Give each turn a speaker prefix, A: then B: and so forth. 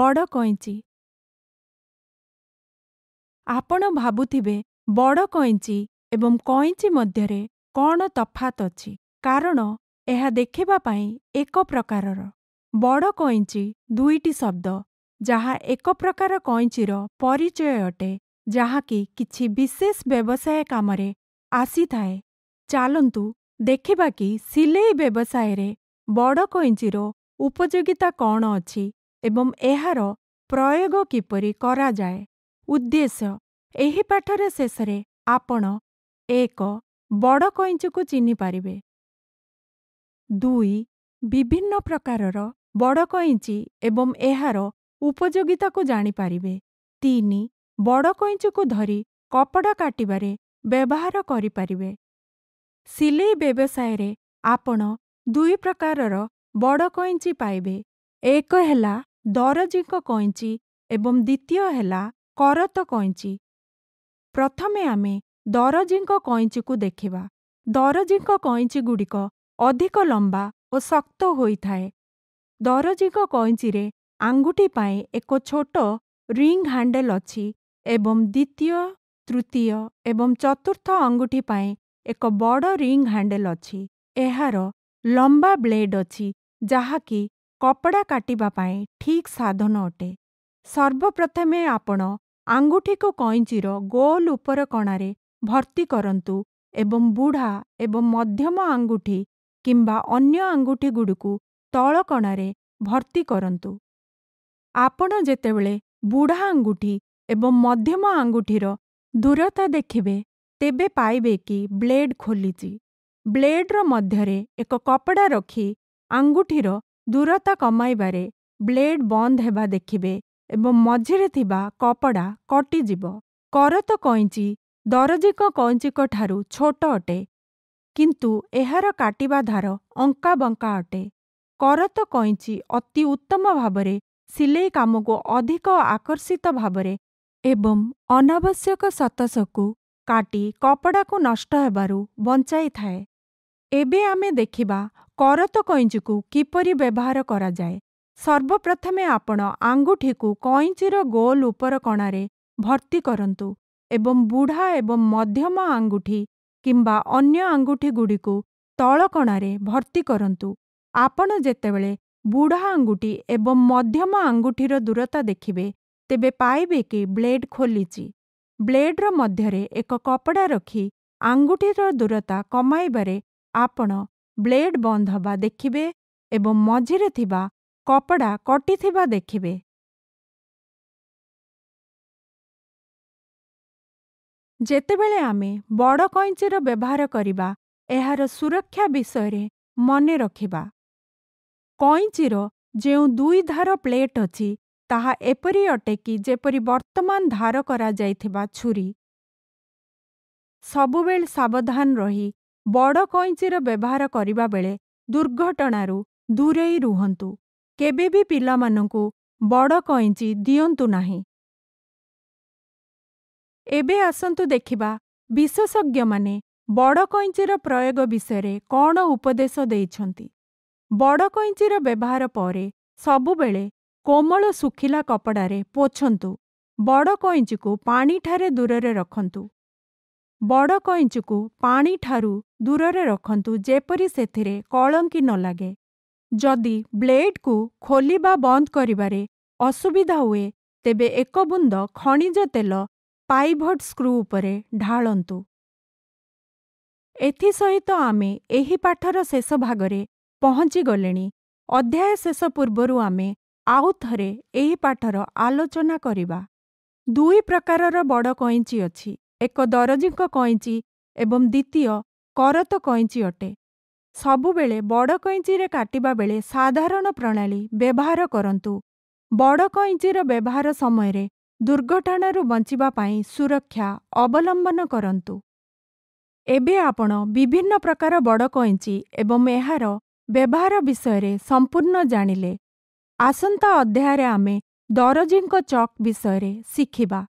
A: ବଡ଼ କଇଁଚି ଆପଣ ଭାବୁଥିବେ ବଡ଼ କଇଁଚି ଏବଂ କଇଁଚି ମଧ୍ୟରେ କ'ଣ ତଫାତ୍ ଅଛି କାରଣ ଏହା ଦେଖିବା ପାଇଁ ଏକ ପ୍ରକାରର ବଡ଼ କଇଁଚି ଦୁଇଟି ଶବ୍ଦ ଯାହା ଏକ ପ୍ରକାର କଇଁଚିର ପରିଚୟ ଅଟେ ଯାହାକି କିଛି ବିଶେଷ ବ୍ୟବସାୟ କାମରେ ଆସିଥାଏ ଚାଲନ୍ତୁ ଦେଖିବା କି ସିଲେଇ ବ୍ୟବସାୟରେ ବଡ଼ କଇଁଚିର ଉପଯୋଗିତା କ'ଣ ଅଛି ଏବଂ ଏହାର ପ୍ରୟୋଗ କିପରି କରାଯାଏ ଉଦ୍ଦେଶ୍ୟ ଏହି ପାଠରେ ଶେଷରେ ଆପଣ ଏକ ବଡ଼ କଇଁଚକୁ ଚିହ୍ନିପାରିବେ ଦୁଇ ବିଭିନ୍ନ ପ୍ରକାରର ବଡ଼ କଇଁଚି ଏବଂ ଏହାର ଉପଯୋଗିତାକୁ ଜାଣିପାରିବେ ତିନି ବଡ଼ କଇଁଚକୁ ଧରି କପଡ଼ା କାଟିବାରେ ବ୍ୟବହାର କରିପାରିବେ ସିଲେଇ ବ୍ୟବସାୟରେ ଆପଣ ଦୁଇ ପ୍ରକାରର ବଡ଼ କଇଁଚି ପାଇବେ ଏକ ହେଲା ଦରଜିଙ୍କ କଇଁଚି ଏବଂ ଦ୍ୱିତୀୟ ହେଲା କରତ କଇଁଚି ପ୍ରଥମେ ଆମେ ଦରଜିଙ୍କ କଇଁଚିକୁ ଦେଖିବା ଦରଜିଙ୍କ କଇଁଚିଗୁଡ଼ିକ ଅଧିକ ଲମ୍ବା ଓ ଶକ୍ତ ହୋଇଥାଏ ଦରଜିଙ୍କ କଇଁଚିରେ ଆଙ୍ଗୁଠି ପାଇଁ ଏକ ଛୋଟ ରିଙ୍ଗ ହ୍ୟାଣ୍ଡେଲ ଅଛି ଏବଂ ଦ୍ୱିତୀୟ ତୃତୀୟ ଏବଂ ଚତୁର୍ଥ ଆଙ୍ଗୁଠି ପାଇଁ ଏକ ବଡ଼ ରିଙ୍ଗ ହ୍ୟାଣ୍ଡେଲ ଅଛି ଏହାର ଲମ୍ବା ବ୍ଲେଡ୍ ଅଛି ଯାହାକି କପଡ଼ା କାଟିବା ପାଇଁ ଠିକ୍ ସାଧନ ଅଟେ ସର୍ବପ୍ରଥମେ ଆପଣ ଆଙ୍ଗୁଠିକୁ କଇଁଚିର ଗୋଲ ଉପର କଣାରେ ଭର୍ତ୍ତି କରନ୍ତୁ ଏବଂ ବୁଢ଼ା ଏବଂ ମଧ୍ୟମ ଆଙ୍ଗୁଠି କିମ୍ବା ଅନ୍ୟ ଆଙ୍ଗୁଠିଗୁଡ଼ିକୁ ତଳ କଣାରେ ଭର୍ତ୍ତି କରନ୍ତୁ ଆପଣ ଯେତେବେଳେ ବୁଢ଼ା ଆଙ୍ଗୁଠି ଏବଂ ମଧ୍ୟମ ଆଙ୍ଗୁଠିର ଦୂରତା ଦେଖିବେ ତେବେ ପାଇବେ କି ବ୍ଲେଡ୍ ଖୋଲିଛି ବ୍ଲେଡ୍ର ମଧ୍ୟରେ ଏକ କପଡ଼ା ରଖି ଆଙ୍ଗୁଠିର ଦୂରତା କମାଇବାରେ ବ୍ଲେଡ୍ ବନ୍ଦ ହେବା ଦେଖିବେ ଏବଂ ମଝିରେ ଥିବା କପଡ଼ା କଟିଯିବ କରତ କଇଁଚି ଦରଜିକ କଇଁଚିକଠାରୁ ଛୋଟ ଅଟେ କିନ୍ତୁ ଏହାର କାଟିବା ଧାର ଅଙ୍କା ବଙ୍କା ଅଟେ କରତ କଇଁଚି ଅତି ଉତ୍ତମ ଭାବରେ ସିଲେଇ କାମକୁ ଅଧିକ ଆକର୍ଷିତ ଭାବରେ ଏବଂ ଅନାବଶ୍ୟକ ସତସକୁ କାଟି କପଡ଼ାକୁ ନଷ୍ଟ ହେବାରୁ ବଞ୍ଚାଇଥାଏ ଏବେ ଆମେ ଦେଖିବା କରତ କଇଁଚିକୁ କିପରି ବ୍ୟବହାର କରାଯାଏ ସର୍ବପ୍ରଥମେ ଆପଣ ଆଙ୍ଗୁଠିକୁ କଇଁଚିର ଗୋଲ ଉପର କଣାରେ ଭର୍ତ୍ତି କରନ୍ତୁ ଏବଂ ବୁଢ଼ା ଏବଂ ମଧ୍ୟମ ଆଙ୍ଗୁଠି କିମ୍ବା ଅନ୍ୟ ଆଙ୍ଗୁଠିଗୁଡ଼ିକୁ ତଳକଣାରେ ଭର୍ତ୍ତି କରନ୍ତୁ ଆପଣ ଯେତେବେଳେ ବୁଢ଼ା ଆଙ୍ଗୁଠି ଏବଂ ମଧ୍ୟମ ଆଙ୍ଗୁଠିର ଦୂରତା ଦେଖିବେ ତେବେ ପାଇବେ କି ବ୍ଲେଡ୍ ଖୋଲିଛି ବ୍ଲେଡ୍ର ମଧ୍ୟରେ ଏକ କପଡ଼ା ରଖି ଆଙ୍ଗୁଠିର ଦୂରତା କମାଇବାରେ ଆପଣ ବ୍ଲେଡ୍ ବନ୍ଦ ହେବା ଦେଖିବେ ଏବଂ ମଝିରେ ଥିବା କପଡ଼ା କଟିଥିବା ଦେଖିବେ ଯେତେବେଳେ ଆମେ ବଡ଼ କଇଁଚିର ବ୍ୟବହାର କରିବା ଏହାର ସୁରକ୍ଷା ବିଷୟରେ ମନେ ରଖିବା କଇଁଚିର ଯେଉଁ ଦୁଇ ଧାର ପ୍ଲେଟ୍ ଅଛି ତାହା ଏପରି ଅଟେକି ଯେପରି ବର୍ତ୍ତମାନ ଧାର କରାଯାଇଥିବା ଛୁରୀ ସବୁବେଳେ ସାବଧାନ ରହି ବଡ଼ କଇଁଚିର ବ୍ୟବହାର କରିବା ବେଳେ ଦୁର୍ଘଟଣାରୁ ଦୂରେଇ ରୁହନ୍ତୁ କେବେ ବି ପିଲାମାନଙ୍କୁ ବଡ଼ କଇଁଚି ଦିଅନ୍ତୁ ନାହିଁ ଏବେ ଆସନ୍ତୁ ଦେଖିବା ବିଶେଷଜ୍ଞମାନେ ବଡ଼ କଇଁଚିର ପ୍ରୟୋଗ ବିଷୟରେ କ'ଣ ଉପଦେଶ ଦେଇଛନ୍ତି ବଡ଼ କଇଁଚିର ବ୍ୟବହାର ପରେ ସବୁବେଳେ କୋମଳ ଶୁଖିଲା କପଡ଼ାରେ ପୋଛନ୍ତୁ ବଡ଼ କଇଁଚିକୁ ପାଣିଠାରେ ଦୂରରେ ରଖନ୍ତୁ ବଡ଼ କଇଁଚିକୁ ପାଣିଠାରୁ ଦୂରରେ ରଖନ୍ତୁ ଯେପରି ସେଥିରେ କଳଙ୍କି ନ ଲାଗେ ଯଦି ବ୍ଲେଡ୍କୁ ଖୋଲିବା ବନ୍ଦ କରିବାରେ ଅସୁବିଧା ହୁଏ ତେବେ ଏକ ବୁନ୍ଦ ଖଣିଜ ତେଲ ପାଇଭଟ୍ ସ୍କ୍ରୁ ଉପରେ ଢାଳନ୍ତୁ ଏଥିସହିତ ଆମେ ଏହି ପାଠର ଶେଷ ଭାଗରେ ପହଞ୍ଚିଗଲେଣି ଅଧ୍ୟାୟ ଶେଷ ପୂର୍ବରୁ ଆମେ ଆଉ ଥରେ ଏହି ପାଠର ଆଲୋଚନା କରିବା ଦୁଇ ପ୍ରକାରର ବଡ଼ କଇଁଚି ଅଛି ଏକ ଦରଜିଙ୍କ କଇଁଚି ଏବଂ ଦ୍ୱିତୀୟ କରତ କଇଁଚି ଅଟେ ସବୁବେଳେ ବଡ଼ କଇଁଚିରେ କାଟିବା ବେଳେ ସାଧାରଣ ପ୍ରଣାଳୀ ବ୍ୟବହାର କରନ୍ତୁ ବଡ଼ କଇଁଚିର ବ୍ୟବହାର ସମୟରେ ଦୁର୍ଘଟଣାରୁ ବଞ୍ଚିବା ପାଇଁ ସୁରକ୍ଷା ଅବଲମ୍ବନ କରନ୍ତୁ ଏବେ ଆପଣ ବିଭିନ୍ନ ପ୍ରକାର ବଡ଼ କଇଁଚି ଏବଂ ଏହାର ବ୍ୟବହାର ବିଷୟରେ ସମ୍ପୂର୍ଣ୍ଣ ଜାଣିଲେ ଆସନ୍ତା ଅଧ୍ୟାୟରେ ଆମେ ଦରଜୀଙ୍କ ଚକ୍ ବିଷୟରେ ଶିଖିବା